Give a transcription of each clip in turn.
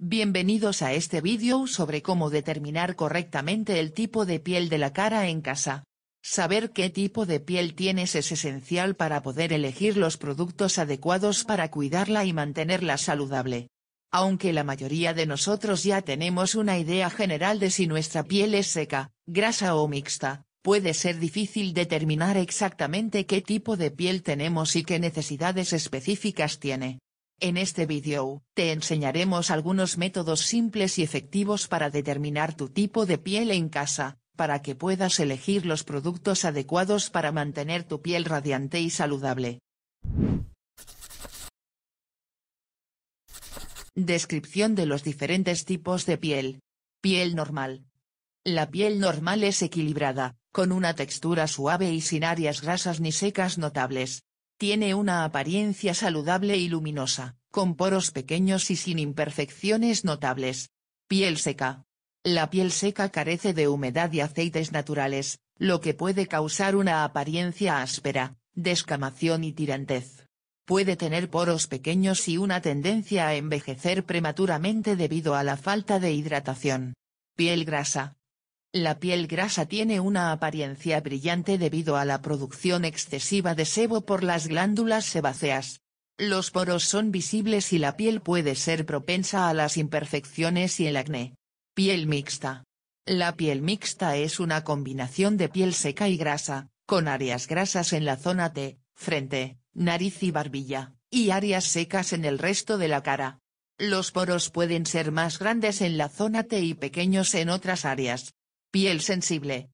Bienvenidos a este vídeo sobre cómo determinar correctamente el tipo de piel de la cara en casa. Saber qué tipo de piel tienes es esencial para poder elegir los productos adecuados para cuidarla y mantenerla saludable. Aunque la mayoría de nosotros ya tenemos una idea general de si nuestra piel es seca, grasa o mixta, puede ser difícil determinar exactamente qué tipo de piel tenemos y qué necesidades específicas tiene. En este vídeo, te enseñaremos algunos métodos simples y efectivos para determinar tu tipo de piel en casa, para que puedas elegir los productos adecuados para mantener tu piel radiante y saludable. Descripción de los diferentes tipos de piel. Piel normal. La piel normal es equilibrada, con una textura suave y sin áreas grasas ni secas notables. Tiene una apariencia saludable y luminosa, con poros pequeños y sin imperfecciones notables. Piel seca. La piel seca carece de humedad y aceites naturales, lo que puede causar una apariencia áspera, descamación y tirantez. Puede tener poros pequeños y una tendencia a envejecer prematuramente debido a la falta de hidratación. Piel grasa. La piel grasa tiene una apariencia brillante debido a la producción excesiva de sebo por las glándulas sebáceas. Los poros son visibles y la piel puede ser propensa a las imperfecciones y el acné. Piel mixta. La piel mixta es una combinación de piel seca y grasa, con áreas grasas en la zona T, frente, nariz y barbilla, y áreas secas en el resto de la cara. Los poros pueden ser más grandes en la zona T y pequeños en otras áreas. Piel sensible.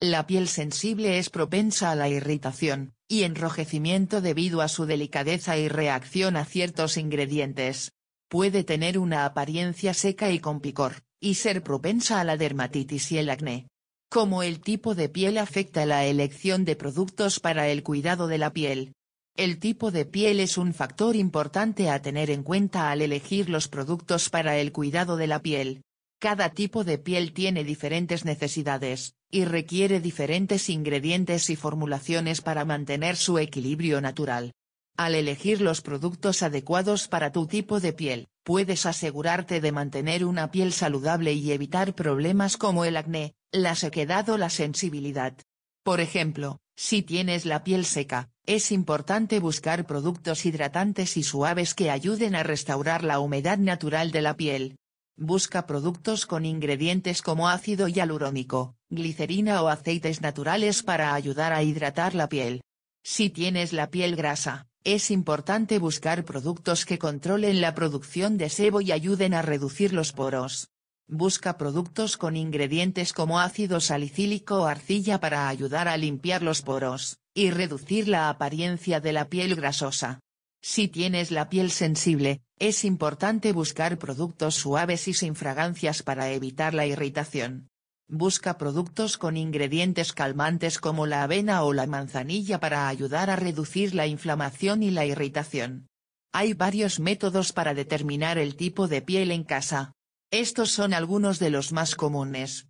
La piel sensible es propensa a la irritación y enrojecimiento debido a su delicadeza y reacción a ciertos ingredientes. Puede tener una apariencia seca y con picor, y ser propensa a la dermatitis y el acné. Como el tipo de piel afecta la elección de productos para el cuidado de la piel. El tipo de piel es un factor importante a tener en cuenta al elegir los productos para el cuidado de la piel. Cada tipo de piel tiene diferentes necesidades, y requiere diferentes ingredientes y formulaciones para mantener su equilibrio natural. Al elegir los productos adecuados para tu tipo de piel, puedes asegurarte de mantener una piel saludable y evitar problemas como el acné, la sequedad o la sensibilidad. Por ejemplo, si tienes la piel seca, es importante buscar productos hidratantes y suaves que ayuden a restaurar la humedad natural de la piel, Busca productos con ingredientes como ácido hialurónico, glicerina o aceites naturales para ayudar a hidratar la piel. Si tienes la piel grasa, es importante buscar productos que controlen la producción de sebo y ayuden a reducir los poros. Busca productos con ingredientes como ácido salicílico o arcilla para ayudar a limpiar los poros, y reducir la apariencia de la piel grasosa. Si tienes la piel sensible, es importante buscar productos suaves y sin fragancias para evitar la irritación. Busca productos con ingredientes calmantes como la avena o la manzanilla para ayudar a reducir la inflamación y la irritación. Hay varios métodos para determinar el tipo de piel en casa. Estos son algunos de los más comunes.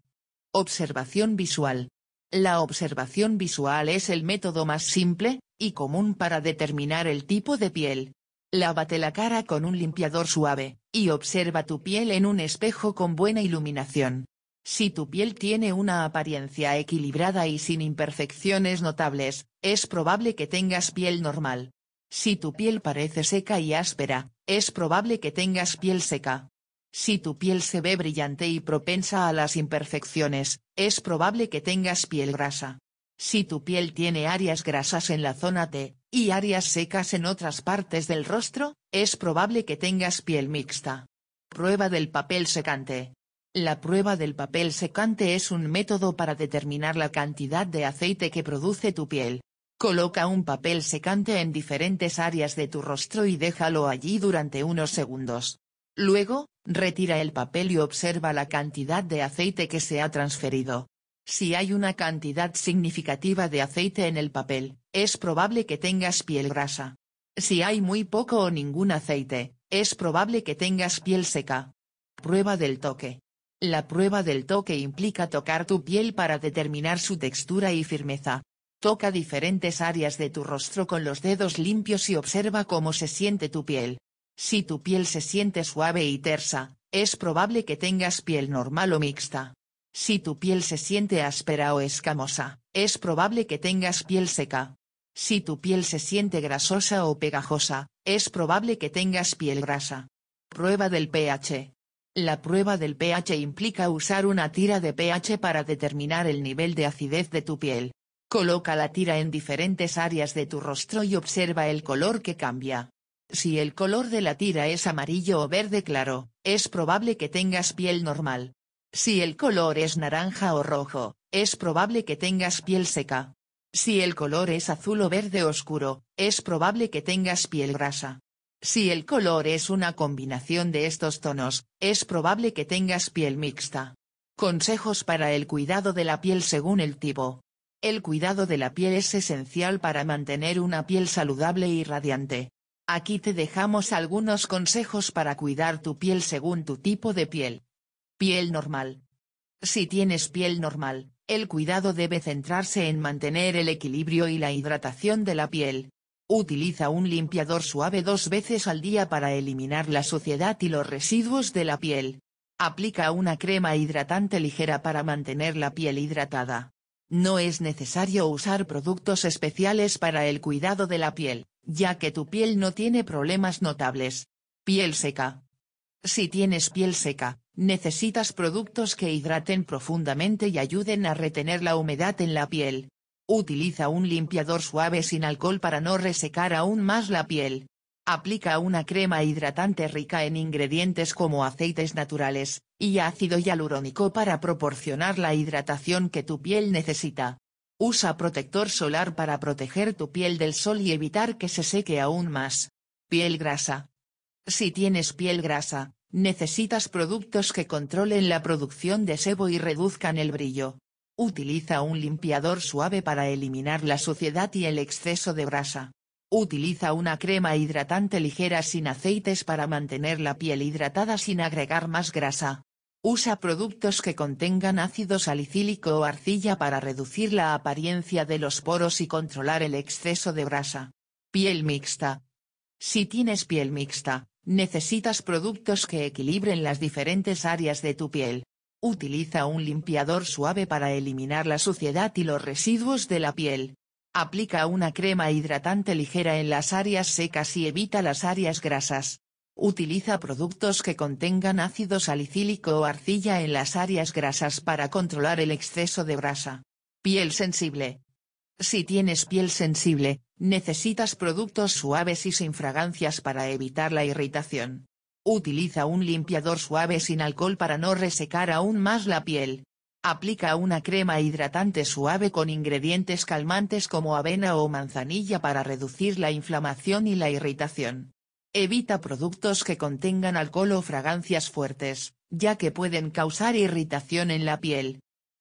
Observación visual. La observación visual es el método más simple, y común para determinar el tipo de piel. Lávate la cara con un limpiador suave, y observa tu piel en un espejo con buena iluminación. Si tu piel tiene una apariencia equilibrada y sin imperfecciones notables, es probable que tengas piel normal. Si tu piel parece seca y áspera, es probable que tengas piel seca. Si tu piel se ve brillante y propensa a las imperfecciones, es probable que tengas piel grasa. Si tu piel tiene áreas grasas en la zona T, y áreas secas en otras partes del rostro, es probable que tengas piel mixta. Prueba del papel secante. La prueba del papel secante es un método para determinar la cantidad de aceite que produce tu piel. Coloca un papel secante en diferentes áreas de tu rostro y déjalo allí durante unos segundos. Luego, retira el papel y observa la cantidad de aceite que se ha transferido. Si hay una cantidad significativa de aceite en el papel, es probable que tengas piel grasa. Si hay muy poco o ningún aceite, es probable que tengas piel seca. Prueba del toque. La prueba del toque implica tocar tu piel para determinar su textura y firmeza. Toca diferentes áreas de tu rostro con los dedos limpios y observa cómo se siente tu piel. Si tu piel se siente suave y tersa, es probable que tengas piel normal o mixta. Si tu piel se siente áspera o escamosa, es probable que tengas piel seca. Si tu piel se siente grasosa o pegajosa, es probable que tengas piel grasa. Prueba del pH. La prueba del pH implica usar una tira de pH para determinar el nivel de acidez de tu piel. Coloca la tira en diferentes áreas de tu rostro y observa el color que cambia. Si el color de la tira es amarillo o verde claro, es probable que tengas piel normal. Si el color es naranja o rojo, es probable que tengas piel seca. Si el color es azul o verde oscuro, es probable que tengas piel grasa. Si el color es una combinación de estos tonos, es probable que tengas piel mixta. Consejos para el cuidado de la piel según el tipo. El cuidado de la piel es esencial para mantener una piel saludable y radiante. Aquí te dejamos algunos consejos para cuidar tu piel según tu tipo de piel. Piel normal. Si tienes piel normal, el cuidado debe centrarse en mantener el equilibrio y la hidratación de la piel. Utiliza un limpiador suave dos veces al día para eliminar la suciedad y los residuos de la piel. Aplica una crema hidratante ligera para mantener la piel hidratada. No es necesario usar productos especiales para el cuidado de la piel, ya que tu piel no tiene problemas notables. Piel seca. Si tienes piel seca, necesitas productos que hidraten profundamente y ayuden a retener la humedad en la piel. Utiliza un limpiador suave sin alcohol para no resecar aún más la piel. Aplica una crema hidratante rica en ingredientes como aceites naturales, y ácido hialurónico para proporcionar la hidratación que tu piel necesita. Usa protector solar para proteger tu piel del sol y evitar que se seque aún más. Piel grasa. Si tienes piel grasa, necesitas productos que controlen la producción de sebo y reduzcan el brillo. Utiliza un limpiador suave para eliminar la suciedad y el exceso de grasa. Utiliza una crema hidratante ligera sin aceites para mantener la piel hidratada sin agregar más grasa. Usa productos que contengan ácido salicílico o arcilla para reducir la apariencia de los poros y controlar el exceso de grasa. Piel mixta. Si tienes piel mixta, Necesitas productos que equilibren las diferentes áreas de tu piel. Utiliza un limpiador suave para eliminar la suciedad y los residuos de la piel. Aplica una crema hidratante ligera en las áreas secas y evita las áreas grasas. Utiliza productos que contengan ácido salicílico o arcilla en las áreas grasas para controlar el exceso de brasa. Piel sensible. Si tienes piel sensible, necesitas productos suaves y sin fragancias para evitar la irritación. Utiliza un limpiador suave sin alcohol para no resecar aún más la piel. Aplica una crema hidratante suave con ingredientes calmantes como avena o manzanilla para reducir la inflamación y la irritación. Evita productos que contengan alcohol o fragancias fuertes, ya que pueden causar irritación en la piel.